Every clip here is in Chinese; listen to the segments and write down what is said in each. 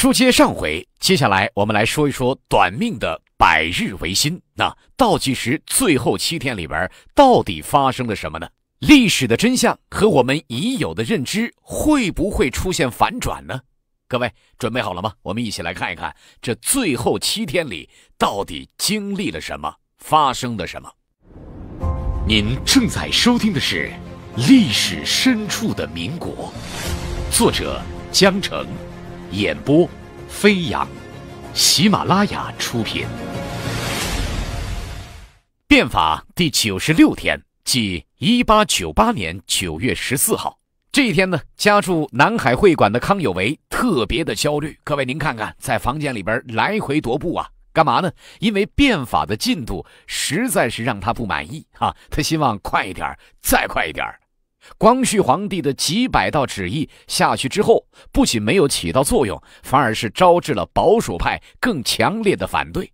书接上回，接下来我们来说一说短命的百日维新。那倒计时最后七天里边到底发生了什么呢？历史的真相和我们已有的认知会不会出现反转呢？各位准备好了吗？我们一起来看一看这最后七天里到底经历了什么，发生了什么。您正在收听的是《历史深处的民国》，作者江城。演播，飞扬，喜马拉雅出品。变法第九十六天，即一八九八年九月十四号这一天呢，家住南海会馆的康有为特别的焦虑。各位您看看，在房间里边来回踱步啊，干嘛呢？因为变法的进度实在是让他不满意啊，他希望快一点再快一点光绪皇帝的几百道旨意下去之后，不仅没有起到作用，反而是招致了保守派更强烈的反对。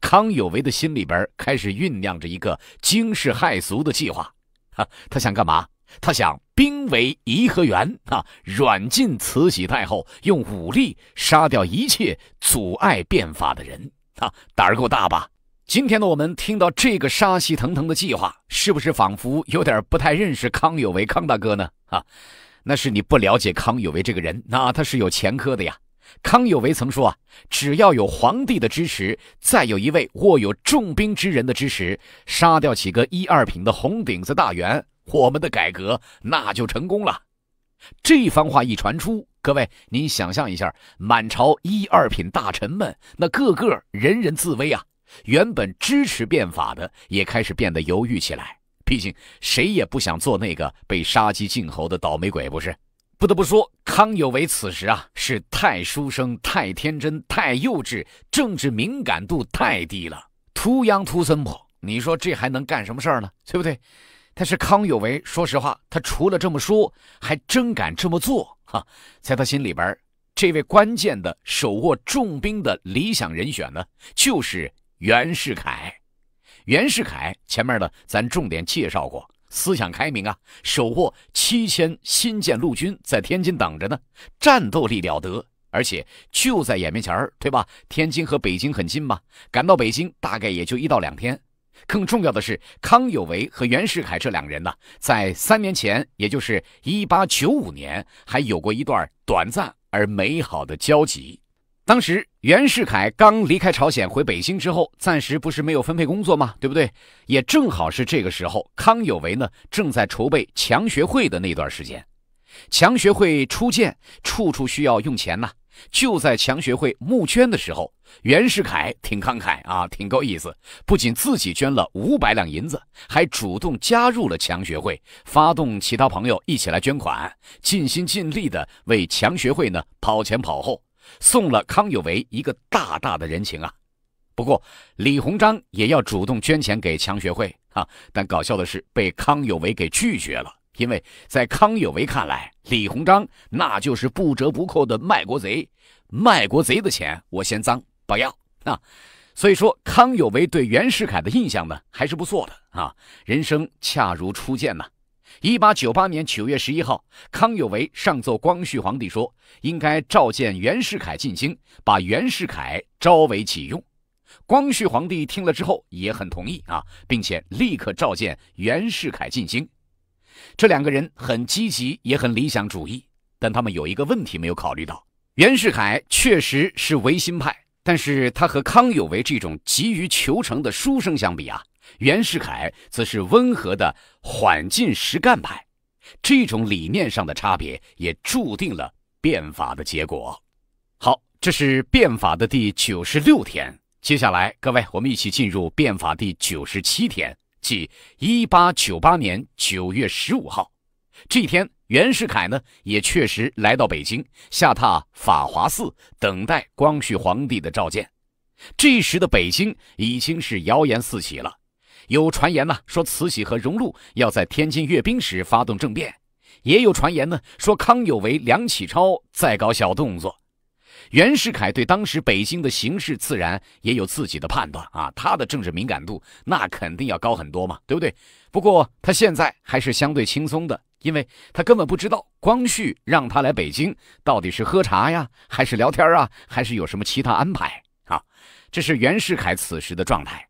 康有为的心里边开始酝酿着一个惊世骇俗的计划。哈，他想干嘛？他想兵围颐和园，啊，软禁慈禧太后，用武力杀掉一切阻碍变法的人。啊，胆儿够大吧？今天的我们听到这个杀气腾腾的计划，是不是仿佛有点不太认识康有为康大哥呢？啊，那是你不了解康有为这个人，那他是有前科的呀。康有为曾说啊，只要有皇帝的支持，再有一位握有重兵之人的支持，杀掉几个一二品的红顶子大员，我们的改革那就成功了。这番话一传出，各位您想象一下，满朝一二品大臣们，那个个人人自危啊。原本支持变法的也开始变得犹豫起来，毕竟谁也不想做那个被杀鸡儆猴的倒霉鬼，不是？不得不说，康有为此时啊是太书生、太天真、太幼稚，政治敏感度太低了，土央土森婆，你说这还能干什么事儿呢？对不对？但是康有为，说实话，他除了这么说，还真敢这么做哈！在他心里边，这位关键的、手握重兵的理想人选呢，就是。袁世凯，袁世凯前面呢，咱重点介绍过，思想开明啊，手握七千新建陆军在天津等着呢，战斗力了得，而且就在眼面前对吧？天津和北京很近嘛，赶到北京大概也就一到两天。更重要的是，康有为和袁世凯这两个人呢，在三年前，也就是一八九五年，还有过一段短暂而美好的交集。当时袁世凯刚离开朝鲜回北京之后，暂时不是没有分配工作吗？对不对？也正好是这个时候，康有为呢正在筹备强学会的那段时间。强学会初建，处处需要用钱呢。就在强学会募捐的时候，袁世凯挺慷慨啊，挺够意思，不仅自己捐了五百两银子，还主动加入了强学会，发动其他朋友一起来捐款，尽心尽力的为强学会呢跑前跑后。送了康有为一个大大的人情啊，不过李鸿章也要主动捐钱给强学会啊，但搞笑的是被康有为给拒绝了，因为在康有为看来，李鸿章那就是不折不扣的卖国贼，卖国贼的钱我嫌脏不要啊，所以说康有为对袁世凯的印象呢还是不错的啊，人生恰如初见呐。一八九八年九月十一号，康有为上奏光绪皇帝说，应该召见袁世凯进京，把袁世凯招为己用。光绪皇帝听了之后也很同意啊，并且立刻召见袁世凯进京。这两个人很积极，也很理想主义，但他们有一个问题没有考虑到：袁世凯确实是维新派，但是他和康有为这种急于求成的书生相比啊。袁世凯则是温和的缓进实干派，这种理念上的差别也注定了变法的结果。好，这是变法的第九十六天，接下来各位，我们一起进入变法第九十七天，即一八九八年九月十五号。这一天，袁世凯呢也确实来到北京，下榻法华寺，等待光绪皇帝的召见。这时的北京已经是谣言四起了。有传言呢，说慈禧和荣禄要在天津阅兵时发动政变；也有传言呢，说康有为、梁启超在搞小动作。袁世凯对当时北京的形势自然也有自己的判断啊，他的政治敏感度那肯定要高很多嘛，对不对？不过他现在还是相对轻松的，因为他根本不知道光绪让他来北京到底是喝茶呀，还是聊天啊，还是有什么其他安排啊。这是袁世凯此时的状态。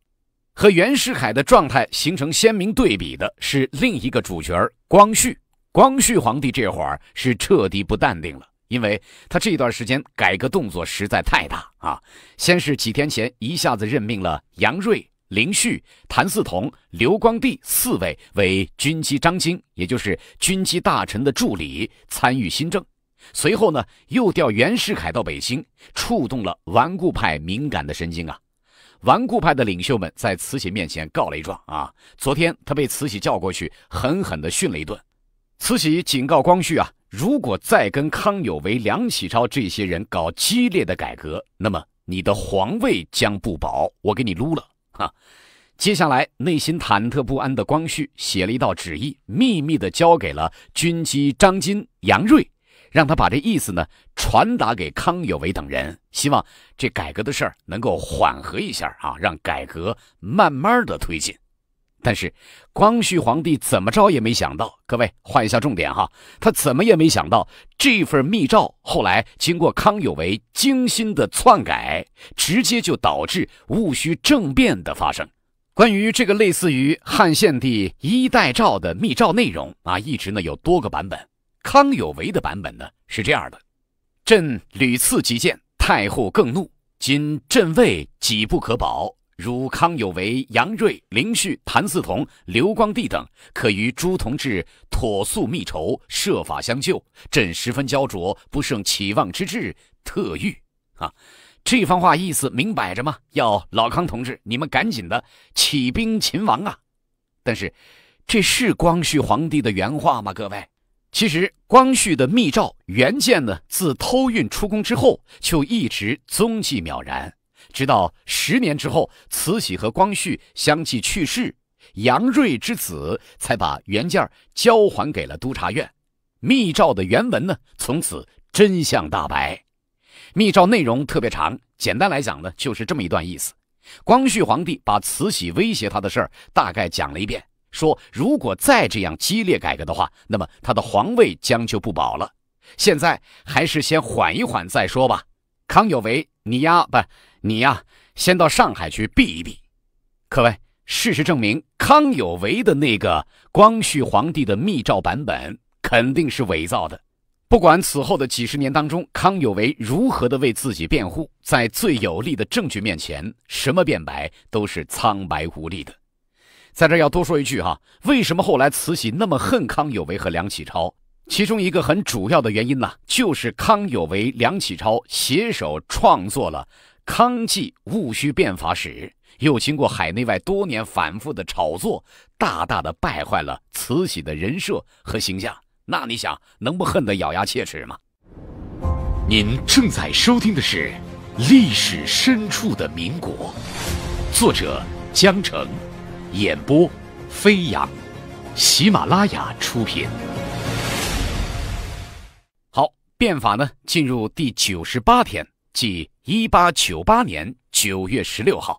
和袁世凯的状态形成鲜明对比的是另一个主角光绪。光绪皇帝这会儿是彻底不淡定了，因为他这段时间改革动作实在太大啊！先是几天前一下子任命了杨锐、林旭、谭嗣同、刘光第四位为军机章京，也就是军机大臣的助理，参与新政。随后呢，又调袁世凯到北京，触动了顽固派敏感的神经啊！顽固派的领袖们在慈禧面前告了一状啊！昨天他被慈禧叫过去，狠狠地训了一顿。慈禧警告光绪啊，如果再跟康有为、梁启超这些人搞激烈的改革，那么你的皇位将不保，我给你撸了哈！接下来，内心忐忑不安的光绪写了一道旨意，秘密的交给了军机张金、杨锐。让他把这意思呢传达给康有为等人，希望这改革的事儿能够缓和一下啊，让改革慢慢的推进。但是，光绪皇帝怎么着也没想到，各位换一下重点哈，他怎么也没想到这份密诏后来经过康有为精心的篡改，直接就导致戊戌政变的发生。关于这个类似于汉献帝一代诏的密诏内容啊，一直呢有多个版本。康有为的版本呢是这样的：朕屡次急谏，太后更怒。今朕位己不可保，如康有为、杨锐、林旭、谭嗣同、刘光第等，可与诸同志妥诉密仇，设法相救。朕十分焦灼，不胜期望之至，特谕。啊，这番话意思明摆着吗？要老康同志你们赶紧的起兵擒王啊！但是，这是光绪皇帝的原话吗？各位？其实，光绪的密诏原件呢，自偷运出宫之后，就一直踪迹渺然，直到十年之后，慈禧和光绪相继去世，杨锐之子才把原件交还给了督察院。密诏的原文呢，从此真相大白。密诏内容特别长，简单来讲呢，就是这么一段意思：光绪皇帝把慈禧威胁他的事儿大概讲了一遍。说：“如果再这样激烈改革的话，那么他的皇位将就不保了。现在还是先缓一缓再说吧。”康有为，你呀，不，你呀，先到上海去避一避。各位，事实证明，康有为的那个光绪皇帝的密诏版本肯定是伪造的。不管此后的几十年当中，康有为如何的为自己辩护，在最有力的证据面前，什么辩白都是苍白无力的。在这要多说一句哈，为什么后来慈禧那么恨康有为和梁启超？其中一个很主要的原因呢，就是康有为、梁启超携手创作了《康济戊戌变法史》，又经过海内外多年反复的炒作，大大的败坏了慈禧的人设和形象。那你想能不恨得咬牙切齿吗？您正在收听的是《历史深处的民国》，作者江城。演播，飞扬，喜马拉雅出品。好，变法呢？进入第九十八天，即一八九八年九月十六号。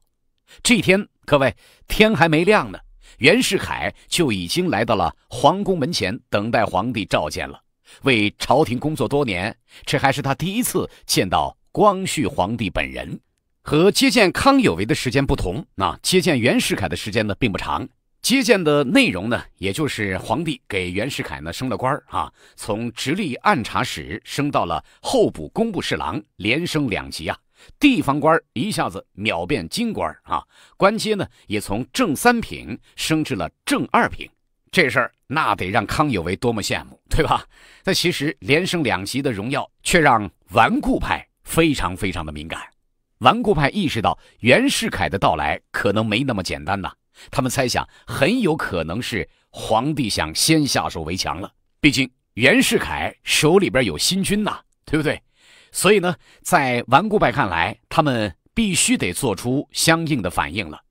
这天，各位天还没亮呢，袁世凯就已经来到了皇宫门前，等待皇帝召见了。为朝廷工作多年，这还是他第一次见到光绪皇帝本人。和接见康有为的时间不同，那接见袁世凯的时间呢并不长。接见的内容呢，也就是皇帝给袁世凯呢升了官啊，从直隶按察使升到了候补工部侍郎，连升两级啊，地方官一下子秒变京官啊，官阶呢也从正三品升至了正二品。这事儿那得让康有为多么羡慕，对吧？但其实连升两级的荣耀，却让顽固派非常非常的敏感。顽固派意识到袁世凯的到来可能没那么简单呐，他们猜想很有可能是皇帝想先下手为强了。毕竟袁世凯手里边有新军呐，对不对？所以呢，在顽固派看来，他们必须得做出相应的反应了。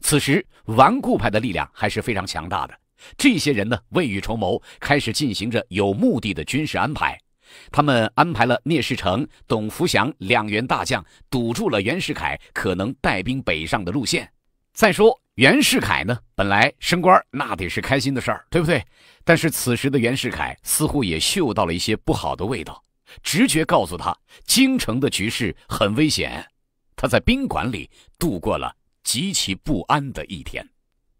此时，顽固派的力量还是非常强大的。这些人呢，未雨绸缪，开始进行着有目的的军事安排。他们安排了聂士成、董福祥两员大将，堵住了袁世凯可能带兵北上的路线。再说袁世凯呢，本来升官那得是开心的事儿，对不对？但是此时的袁世凯似乎也嗅到了一些不好的味道，直觉告诉他，京城的局势很危险。他在宾馆里度过了极其不安的一天。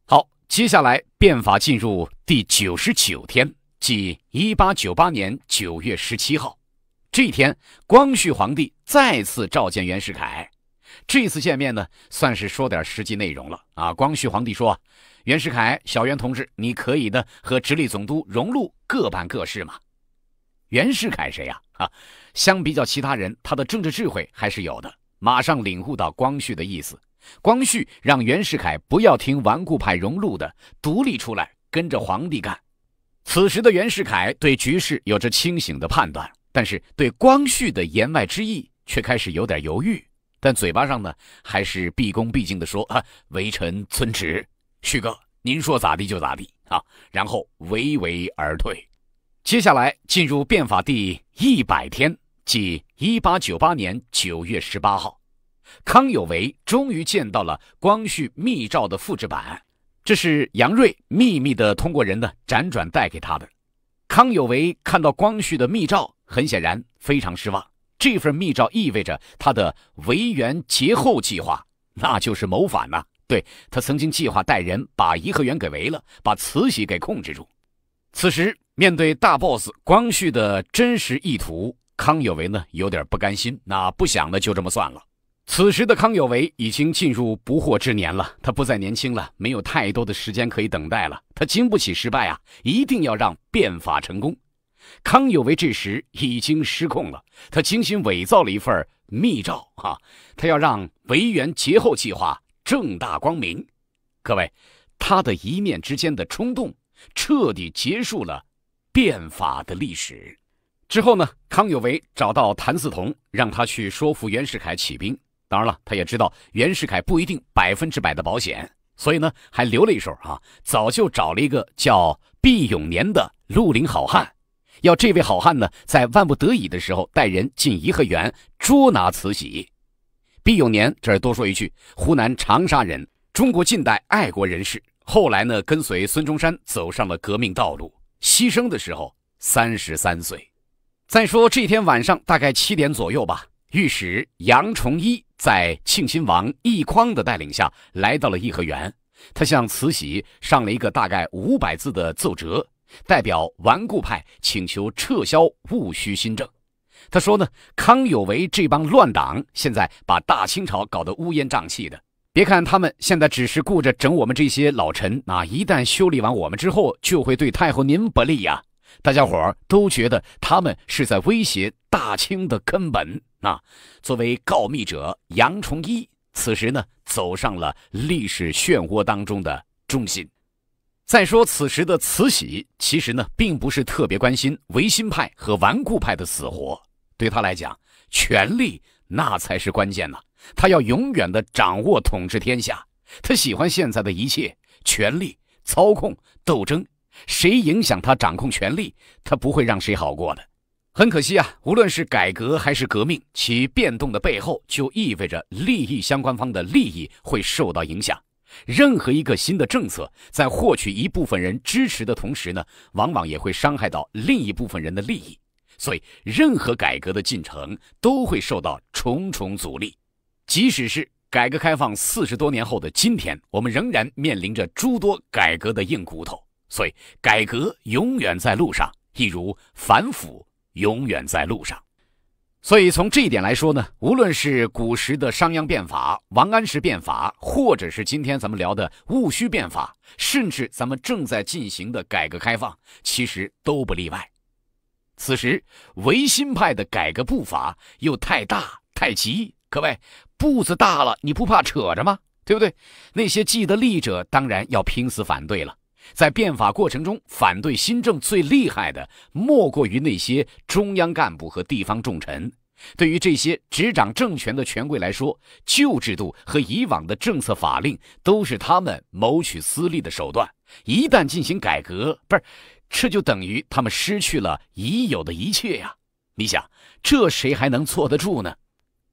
好，接下来变法进入第九十九天。即一八九八年九月十七号，这一天，光绪皇帝再次召见袁世凯。这次见面呢，算是说点实际内容了啊！光绪皇帝说：“袁世凯，小袁同志，你可以的，和直隶总督荣禄各办各事嘛。”袁世凯谁呀？啊，相比较其他人，他的政治智慧还是有的。马上领悟到光绪的意思，光绪让袁世凯不要听顽固派荣禄的，独立出来跟着皇帝干。此时的袁世凯对局势有着清醒的判断，但是对光绪的言外之意却开始有点犹豫。但嘴巴上呢，还是毕恭毕敬地说：“啊，微臣遵旨，旭哥，您说咋地就咋地啊。”然后娓娓而退。接下来进入变法第一百天，即一八九八年九月十八号，康有为终于见到了光绪密诏的复制版。这是杨瑞秘密的通过人呢辗转带给他的。康有为看到光绪的密诏，很显然非常失望。这份密诏意味着他的围园劫后计划，那就是谋反呐。对他曾经计划带人把颐和园给围了，把慈禧给控制住。此时面对大 boss 光绪的真实意图，康有为呢有点不甘心，那不想的就这么算了。此时的康有为已经进入不惑之年了，他不再年轻了，没有太多的时间可以等待了，他经不起失败啊，一定要让变法成功。康有为这时已经失控了，他精心伪造了一份密诏啊，他要让维园劫后计划正大光明。各位，他的一念之间的冲动，彻底结束了变法的历史。之后呢，康有为找到谭嗣同，让他去说服袁世凯起兵。当然了，他也知道袁世凯不一定百分之百的保险，所以呢，还留了一手啊，早就找了一个叫毕永年的绿林好汉，要这位好汉呢，在万不得已的时候带人进颐和园捉拿慈禧。毕永年这儿多说一句，湖南长沙人，中国近代爱国人士，后来呢，跟随孙中山走上了革命道路，牺牲的时候三十三岁。再说这天晚上大概七点左右吧，御史杨崇一。在庆亲王奕匡的带领下来到了颐和园，他向慈禧上了一个大概五百字的奏折，代表顽固派请求撤销戊戌新政。他说呢，康有为这帮乱党现在把大清朝搞得乌烟瘴气的，别看他们现在只是顾着整我们这些老臣啊，一旦修理完我们之后，就会对太后您不利呀。大家伙都觉得他们是在威胁大清的根本啊！作为告密者，杨崇一此时呢走上了历史漩涡当中的中心。再说，此时的慈禧其实呢并不是特别关心维新派和顽固派的死活，对他来讲，权力那才是关键呐！他要永远的掌握统治天下，他喜欢现在的一切权力操控斗争。谁影响他掌控权力，他不会让谁好过的。很可惜啊，无论是改革还是革命，其变动的背后就意味着利益相关方的利益会受到影响。任何一个新的政策在获取一部分人支持的同时呢，往往也会伤害到另一部分人的利益。所以，任何改革的进程都会受到重重阻力。即使是改革开放四十多年后的今天，我们仍然面临着诸多改革的硬骨头。所以，改革永远在路上，一如反腐永远在路上。所以，从这一点来说呢，无论是古时的商鞅变法、王安石变法，或者是今天咱们聊的戊戌变法，甚至咱们正在进行的改革开放，其实都不例外。此时，维新派的改革步伐又太大太急，各位，步子大了，你不怕扯着吗？对不对？那些既得利益者当然要拼死反对了。在变法过程中，反对新政最厉害的，莫过于那些中央干部和地方重臣。对于这些执掌政权的权贵来说，旧制度和以往的政策法令都是他们谋取私利的手段。一旦进行改革，不是，这就等于他们失去了已有的一切呀！你想，这谁还能坐得住呢？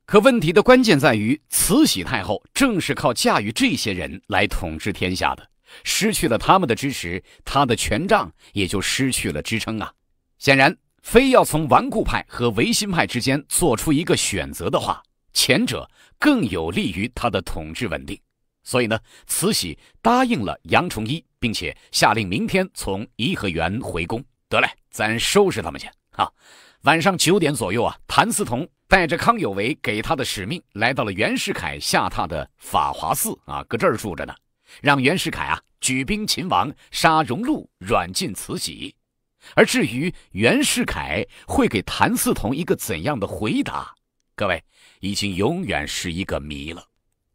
可问题的关键在于，慈禧太后正是靠驾驭这些人来统治天下的。失去了他们的支持，他的权杖也就失去了支撑啊！显然，非要从顽固派和维新派之间做出一个选择的话，前者更有利于他的统治稳定。所以呢，慈禧答应了杨崇一，并且下令明天从颐和园回宫。得嘞，咱收拾他们去！啊！晚上九点左右啊，谭嗣同带着康有为给他的使命，来到了袁世凯下榻的法华寺啊，搁这儿住着呢。让袁世凯啊举兵擒王，杀荣禄，软禁慈禧。而至于袁世凯会给谭嗣同一个怎样的回答，各位已经永远是一个谜了。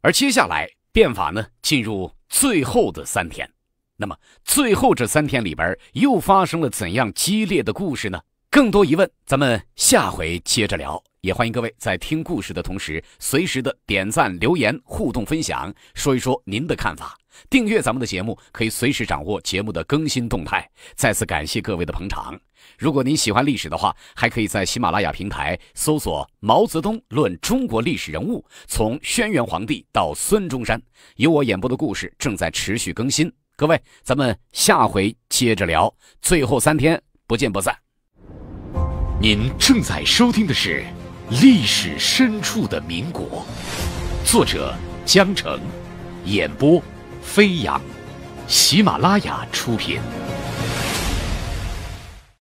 而接下来变法呢，进入最后的三天。那么最后这三天里边又发生了怎样激烈的故事呢？更多疑问，咱们下回接着聊。也欢迎各位在听故事的同时，随时的点赞、留言、互动、分享，说一说您的看法。订阅咱们的节目，可以随时掌握节目的更新动态。再次感谢各位的捧场。如果您喜欢历史的话，还可以在喜马拉雅平台搜索《毛泽东论中国历史人物：从轩辕皇帝到孙中山》，由我演播的故事正在持续更新。各位，咱们下回接着聊。最后三天，不见不散。您正在收听的是。历史深处的民国，作者江城，演播飞扬，喜马拉雅出品。